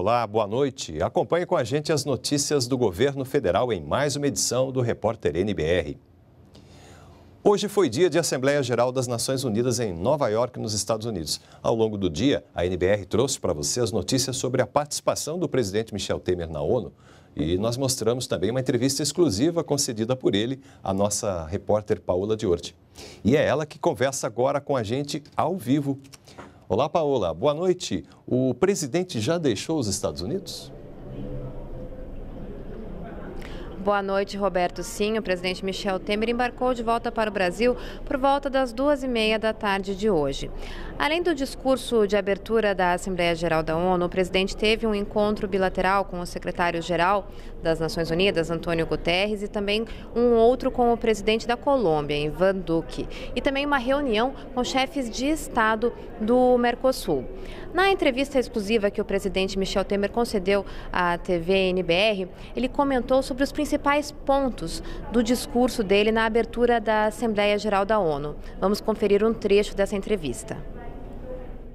Olá, boa noite. Acompanhe com a gente as notícias do governo federal em mais uma edição do Repórter NBR. Hoje foi dia de Assembleia Geral das Nações Unidas em Nova York, nos Estados Unidos. Ao longo do dia, a NBR trouxe para você as notícias sobre a participação do presidente Michel Temer na ONU e nós mostramos também uma entrevista exclusiva concedida por ele à nossa repórter Paula Diorti. E é ela que conversa agora com a gente ao vivo. Olá, Paola. Boa noite. O presidente já deixou os Estados Unidos? Boa noite, Roberto. Sim, o presidente Michel Temer embarcou de volta para o Brasil por volta das duas e meia da tarde de hoje. Além do discurso de abertura da Assembleia Geral da ONU, o presidente teve um encontro bilateral com o secretário-geral das Nações Unidas, Antônio Guterres, e também um outro com o presidente da Colômbia, Ivan Duque, e também uma reunião com chefes de Estado do Mercosul. Na entrevista exclusiva que o presidente Michel Temer concedeu à TV NBR, ele comentou sobre os principais pontos do discurso dele na abertura da Assembleia Geral da ONU. Vamos conferir um trecho dessa entrevista.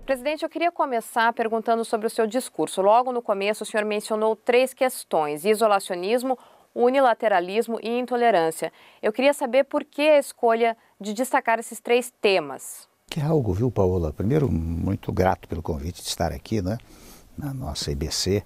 Presidente, eu queria começar perguntando sobre o seu discurso. Logo no começo, o senhor mencionou três questões: isolacionismo, unilateralismo e intolerância. Eu queria saber por que a escolha de destacar esses três temas. Que algo, viu, Paola? Primeiro, muito grato pelo convite de estar aqui, né, na nossa IBC,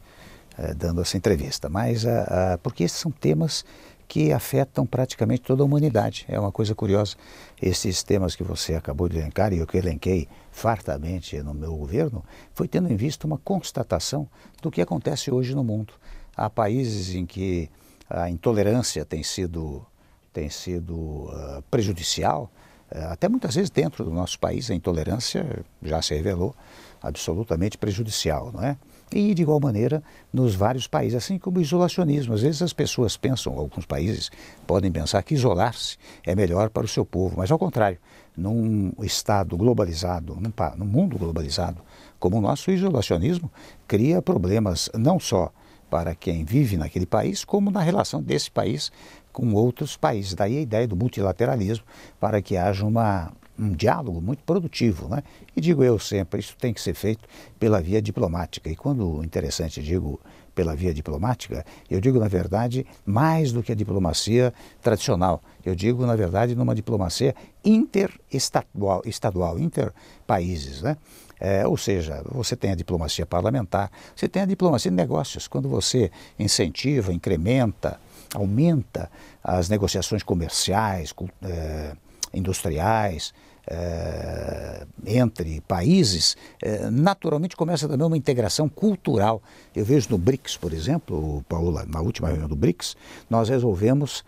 eh, dando essa entrevista. Mas ah, ah, porque esses são temas que afetam praticamente toda a humanidade. É uma coisa curiosa. Esses temas que você acabou de elencar e eu que elenquei fartamente no meu governo, foi tendo em vista uma constatação do que acontece hoje no mundo. Há países em que a intolerância tem sido, tem sido uh, prejudicial, uh, até muitas vezes dentro do nosso país a intolerância já se revelou absolutamente prejudicial, não é? E, de igual maneira, nos vários países, assim como o isolacionismo. Às vezes as pessoas pensam, alguns países podem pensar que isolar-se é melhor para o seu povo, mas, ao contrário, num Estado globalizado, num, num mundo globalizado como o nosso, o isolacionismo cria problemas não só para quem vive naquele país, como na relação desse país com outros países. Daí a ideia do multilateralismo para que haja uma um diálogo muito produtivo. Né? E digo eu sempre, isso tem que ser feito pela via diplomática. E quando, interessante, digo pela via diplomática, eu digo, na verdade, mais do que a diplomacia tradicional. Eu digo, na verdade, numa diplomacia interestadual, estadual, interpaíses, né? É, ou seja, você tem a diplomacia parlamentar, você tem a diplomacia de negócios. Quando você incentiva, incrementa, aumenta as negociações comerciais, é, industriais, uh, entre países, uh, naturalmente começa também uma integração cultural. Eu vejo no BRICS, por exemplo, Paula, na última reunião do BRICS, nós resolvemos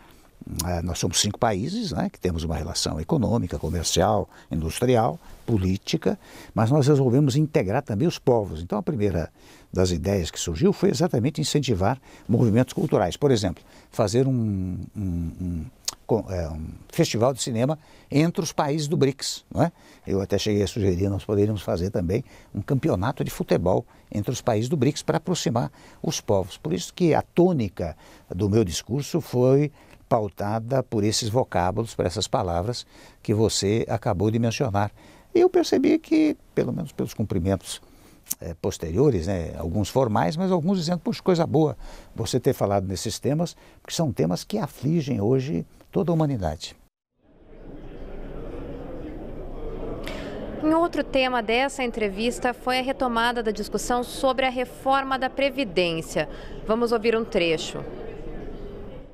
é, nós somos cinco países né, que temos uma relação econômica, comercial, industrial, política, mas nós resolvemos integrar também os povos. Então, a primeira das ideias que surgiu foi exatamente incentivar movimentos culturais. Por exemplo, fazer um, um, um, é, um festival de cinema entre os países do BRICS. Não é? Eu até cheguei a sugerir nós poderíamos fazer também um campeonato de futebol entre os países do BRICS para aproximar os povos. Por isso que a tônica do meu discurso foi pautada por esses vocábulos, por essas palavras que você acabou de mencionar. E eu percebi que, pelo menos pelos cumprimentos é, posteriores, né, alguns formais, mas alguns dizendo, poxa, coisa boa você ter falado nesses temas, porque são temas que afligem hoje toda a humanidade. Em outro tema dessa entrevista foi a retomada da discussão sobre a reforma da Previdência. Vamos ouvir um trecho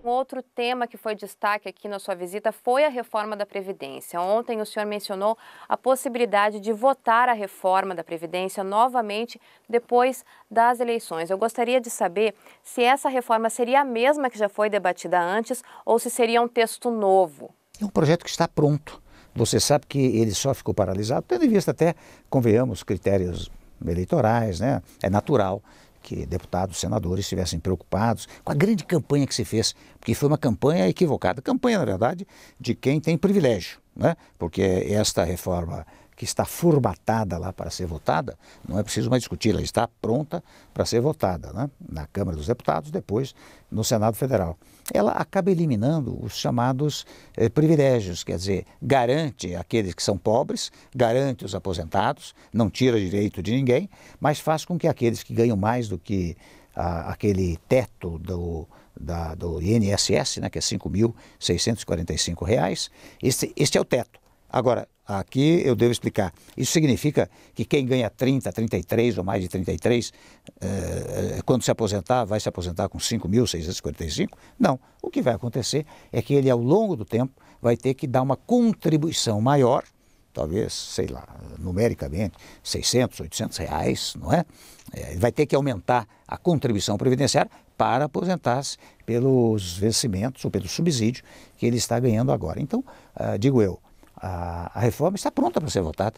outro tema que foi destaque aqui na sua visita foi a reforma da Previdência. Ontem o senhor mencionou a possibilidade de votar a reforma da Previdência novamente depois das eleições. Eu gostaria de saber se essa reforma seria a mesma que já foi debatida antes ou se seria um texto novo. É um projeto que está pronto. Você sabe que ele só ficou paralisado, tendo em vista até, convenhamos, critérios eleitorais, né? É natural que deputados, senadores estivessem preocupados com a grande campanha que se fez, porque foi uma campanha equivocada campanha, na verdade, de quem tem privilégio, né? porque esta reforma que está formatada lá para ser votada, não é preciso mais discutir, ela está pronta para ser votada né? na Câmara dos Deputados, depois no Senado Federal. Ela acaba eliminando os chamados eh, privilégios, quer dizer, garante aqueles que são pobres, garante os aposentados, não tira direito de ninguém, mas faz com que aqueles que ganham mais do que ah, aquele teto do, da, do INSS, né, que é R$ 5.645, este, este é o teto. Agora, aqui eu devo explicar. Isso significa que quem ganha 30, 33 ou mais de 33, eh, quando se aposentar, vai se aposentar com 5.655? Não. O que vai acontecer é que ele, ao longo do tempo, vai ter que dar uma contribuição maior, talvez, sei lá, numericamente, 600, 800 reais, não é? Ele eh, vai ter que aumentar a contribuição previdenciária para aposentar-se pelos vencimentos ou pelo subsídio que ele está ganhando agora. Então, ah, digo eu, a, a reforma está pronta para ser votada.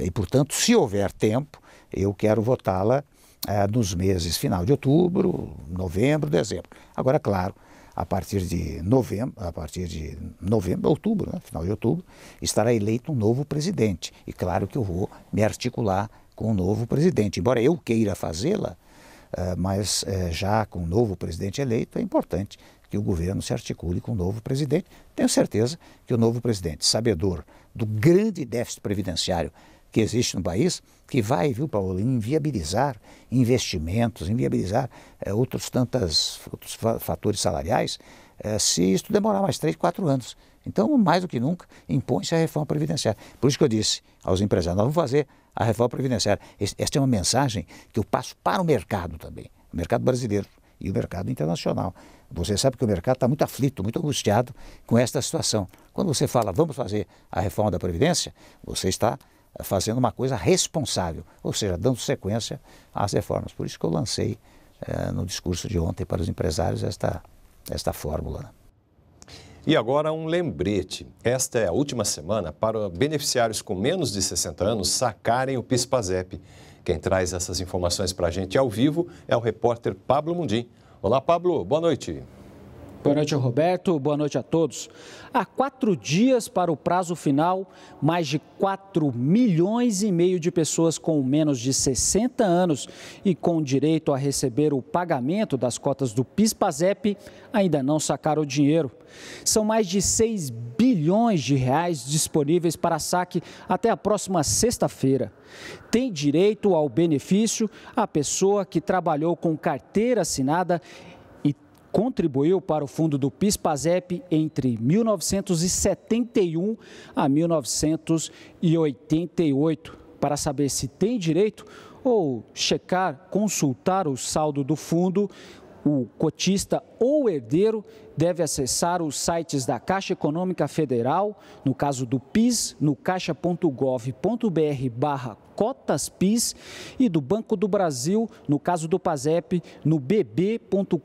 E, portanto, se houver tempo, eu quero votá-la eh, nos meses final de outubro, novembro, dezembro. Agora, claro, a partir de novembro, a partir de novembro, outubro, né, final de outubro, estará eleito um novo presidente. E claro que eu vou me articular com o um novo presidente. Embora eu queira fazê-la, eh, mas eh, já com o um novo presidente eleito, é importante que o governo se articule com o um novo presidente, tenho certeza que o novo presidente, sabedor do grande déficit previdenciário que existe no país, que vai, viu, Paulo, inviabilizar investimentos, inviabilizar é, outros tantos outros fatores salariais, é, se isso demorar mais três, quatro anos. Então, mais do que nunca, impõe-se a reforma previdenciária. Por isso que eu disse aos empresários, nós vamos fazer a reforma previdenciária. Esta é uma mensagem que eu passo para o mercado também, o mercado brasileiro e o mercado internacional. Você sabe que o mercado está muito aflito, muito angustiado com esta situação. Quando você fala, vamos fazer a reforma da Previdência, você está eh, fazendo uma coisa responsável, ou seja, dando sequência às reformas. Por isso que eu lancei eh, no discurso de ontem para os empresários esta, esta fórmula. E agora um lembrete. Esta é a última semana para beneficiários com menos de 60 anos sacarem o PIS-PASEP. Quem traz essas informações para a gente ao vivo é o repórter Pablo Mundim. Olá, Pablo, boa noite. Boa noite, Roberto. Boa noite a todos. Há quatro dias para o prazo final, mais de 4 milhões e meio de pessoas com menos de 60 anos e com direito a receber o pagamento das cotas do PIS-PASEP ainda não sacaram o dinheiro. São mais de 6 bilhões milhões de reais disponíveis para saque até a próxima sexta-feira. Tem direito ao benefício a pessoa que trabalhou com carteira assinada e contribuiu para o fundo do PIS/PASEP entre 1971 a 1988. Para saber se tem direito ou checar, consultar o saldo do fundo, o cotista ou herdeiro deve acessar os sites da Caixa Econômica Federal, no caso do PIS, no caixa.gov.br barra cotas PIS e do Banco do Brasil, no caso do PASEP, no bb.com.br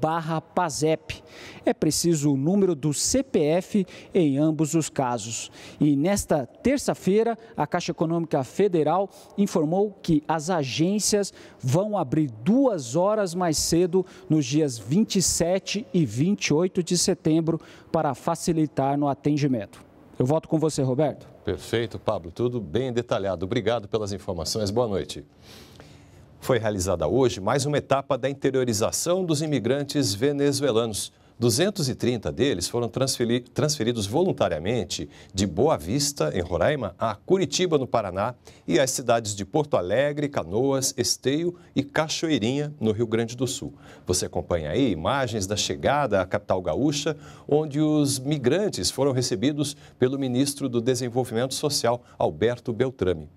barra PASEP. É preciso o número do CPF em ambos os casos. E nesta terça-feira, a Caixa Econômica Federal informou que as agências vão abrir duas horas mais cedo nos dias 27 27 e 28 de setembro para facilitar no atendimento. Eu volto com você, Roberto. Perfeito, Pablo. Tudo bem detalhado. Obrigado pelas informações. Boa noite. Foi realizada hoje mais uma etapa da interiorização dos imigrantes venezuelanos. 230 deles foram transferi transferidos voluntariamente de Boa Vista, em Roraima, a Curitiba, no Paraná, e às cidades de Porto Alegre, Canoas, Esteio e Cachoeirinha, no Rio Grande do Sul. Você acompanha aí imagens da chegada à capital gaúcha, onde os migrantes foram recebidos pelo ministro do Desenvolvimento Social, Alberto Beltrame.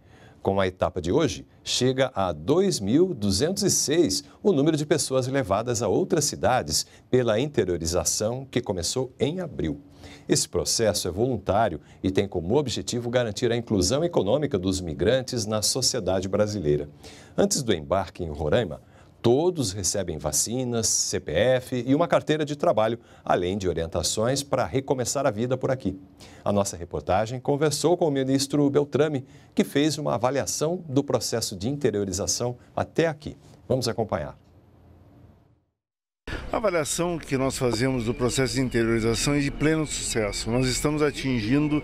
Com a etapa de hoje, chega a 2.206 o número de pessoas levadas a outras cidades pela interiorização que começou em abril. Esse processo é voluntário e tem como objetivo garantir a inclusão econômica dos migrantes na sociedade brasileira. Antes do embarque em Roraima, Todos recebem vacinas, CPF e uma carteira de trabalho, além de orientações para recomeçar a vida por aqui. A nossa reportagem conversou com o ministro Beltrame, que fez uma avaliação do processo de interiorização até aqui. Vamos acompanhar. A avaliação que nós fazemos do processo de interiorização é de pleno sucesso. Nós estamos atingindo, uh,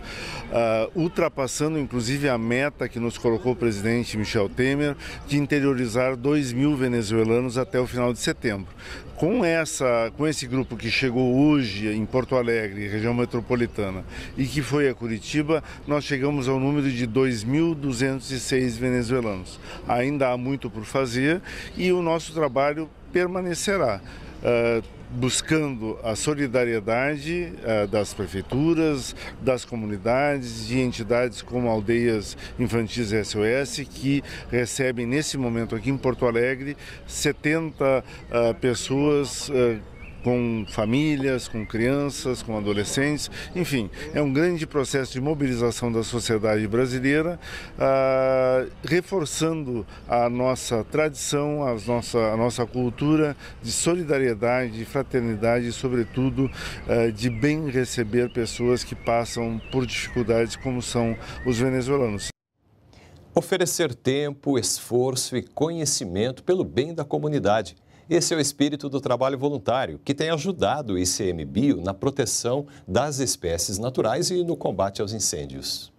ultrapassando inclusive a meta que nos colocou o presidente Michel Temer de interiorizar 2 mil venezuelanos até o final de setembro. Com, essa, com esse grupo que chegou hoje em Porto Alegre, região metropolitana, e que foi a Curitiba, nós chegamos ao número de 2.206 venezuelanos. Ainda há muito por fazer e o nosso trabalho permanecerá. Ah, buscando a solidariedade ah, das prefeituras, das comunidades, e entidades como Aldeias Infantis SOS, que recebem nesse momento aqui em Porto Alegre 70 ah, pessoas com famílias, com crianças, com adolescentes, enfim, é um grande processo de mobilização da sociedade brasileira, ah, reforçando a nossa tradição, a nossa, a nossa cultura de solidariedade, de fraternidade e, sobretudo, eh, de bem receber pessoas que passam por dificuldades como são os venezuelanos. Oferecer tempo, esforço e conhecimento pelo bem da comunidade – esse é o espírito do trabalho voluntário, que tem ajudado o ICMBio na proteção das espécies naturais e no combate aos incêndios.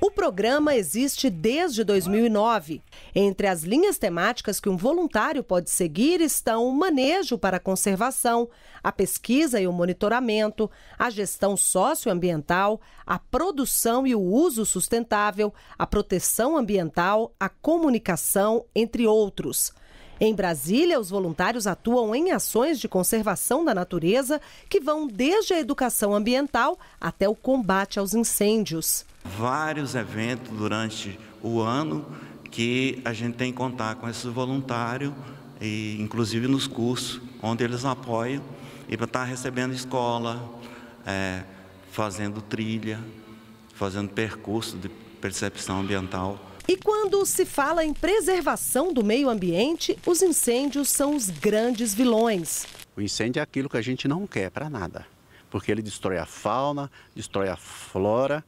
O programa existe desde 2009. Entre as linhas temáticas que um voluntário pode seguir estão o manejo para a conservação, a pesquisa e o monitoramento, a gestão socioambiental, a produção e o uso sustentável, a proteção ambiental, a comunicação, entre outros. Em Brasília, os voluntários atuam em ações de conservação da natureza que vão desde a educação ambiental até o combate aos incêndios. Vários eventos durante o ano que a gente tem que contar com esses voluntários, e, inclusive nos cursos, onde eles apoiam e para estar tá recebendo escola, é, fazendo trilha, fazendo percurso de percepção ambiental. E quando se fala em preservação do meio ambiente, os incêndios são os grandes vilões. O incêndio é aquilo que a gente não quer para nada, porque ele destrói a fauna, destrói a flora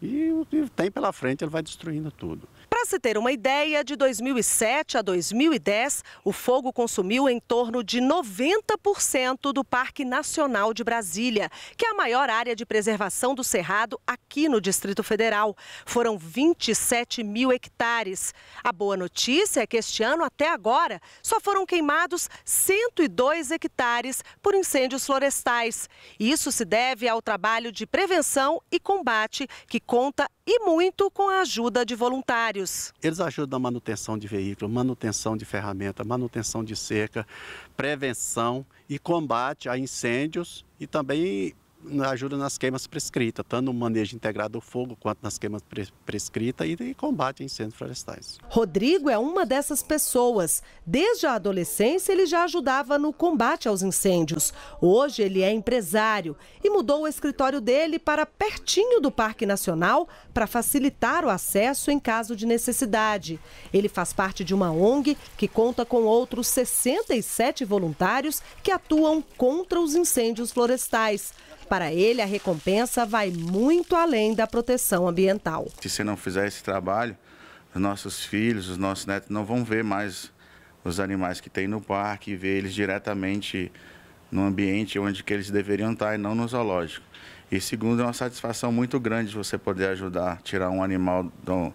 e o que tem pela frente ele vai destruindo tudo se ter uma ideia, de 2007 a 2010, o fogo consumiu em torno de 90% do Parque Nacional de Brasília, que é a maior área de preservação do Cerrado aqui no Distrito Federal. Foram 27 mil hectares. A boa notícia é que este ano, até agora, só foram queimados 102 hectares por incêndios florestais. Isso se deve ao trabalho de prevenção e combate, que conta e muito com a ajuda de voluntários eles. Eles ajudam na manutenção de veículo, manutenção de ferramenta, manutenção de cerca, prevenção e combate a incêndios e também ajuda nas queimas prescritas, tanto no manejo integrado do fogo quanto nas queimas prescritas e, e combate a incêndios florestais. Rodrigo é uma dessas pessoas. Desde a adolescência, ele já ajudava no combate aos incêndios. Hoje, ele é empresário e mudou o escritório dele para pertinho do Parque Nacional para facilitar o acesso em caso de necessidade. Ele faz parte de uma ONG que conta com outros 67 voluntários que atuam contra os incêndios florestais. Para ele, a recompensa vai muito além da proteção ambiental. Se você não fizer esse trabalho, os nossos filhos, os nossos netos não vão ver mais os animais que tem no parque e ver eles diretamente no ambiente onde que eles deveriam estar e não no zoológico. E segundo, é uma satisfação muito grande você poder ajudar a tirar um animal do,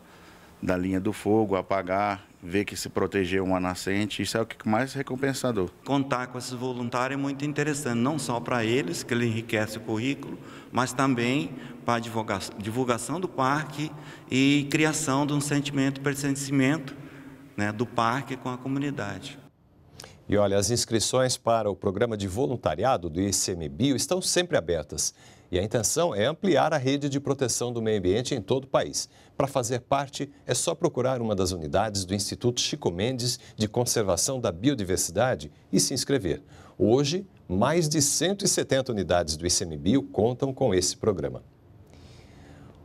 da linha do fogo, apagar ver que se protegeu uma nascente, isso é o que mais recompensador. Contar com esses voluntários é muito interessante, não só para eles, que ele enriquece o currículo, mas também para a divulgação do parque e criação de um sentimento pertencimento né, do parque com a comunidade. E olha, as inscrições para o programa de voluntariado do ICMBio estão sempre abertas. E a intenção é ampliar a rede de proteção do meio ambiente em todo o país. Para fazer parte, é só procurar uma das unidades do Instituto Chico Mendes de Conservação da Biodiversidade e se inscrever. Hoje, mais de 170 unidades do ICMBio contam com esse programa.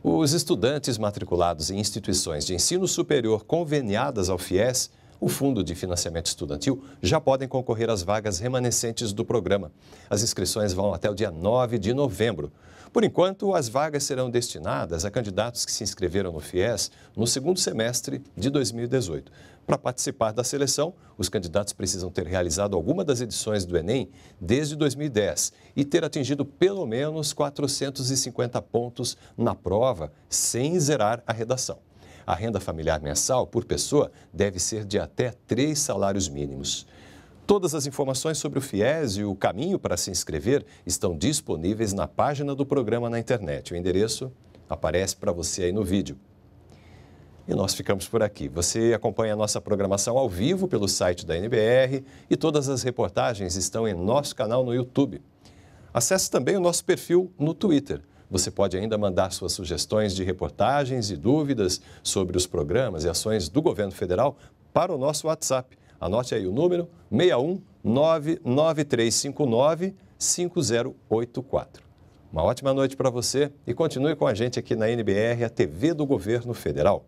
Os estudantes matriculados em instituições de ensino superior conveniadas ao FIES o Fundo de Financiamento Estudantil, já podem concorrer às vagas remanescentes do programa. As inscrições vão até o dia 9 de novembro. Por enquanto, as vagas serão destinadas a candidatos que se inscreveram no FIES no segundo semestre de 2018. Para participar da seleção, os candidatos precisam ter realizado alguma das edições do Enem desde 2010 e ter atingido pelo menos 450 pontos na prova sem zerar a redação. A renda familiar mensal por pessoa deve ser de até três salários mínimos. Todas as informações sobre o FIES e o caminho para se inscrever estão disponíveis na página do programa na internet. O endereço aparece para você aí no vídeo. E nós ficamos por aqui. Você acompanha a nossa programação ao vivo pelo site da NBR e todas as reportagens estão em nosso canal no YouTube. Acesse também o nosso perfil no Twitter. Você pode ainda mandar suas sugestões de reportagens e dúvidas sobre os programas e ações do governo federal para o nosso WhatsApp. Anote aí o número 61 99359 5084. Uma ótima noite para você e continue com a gente aqui na NBR, a TV do Governo Federal.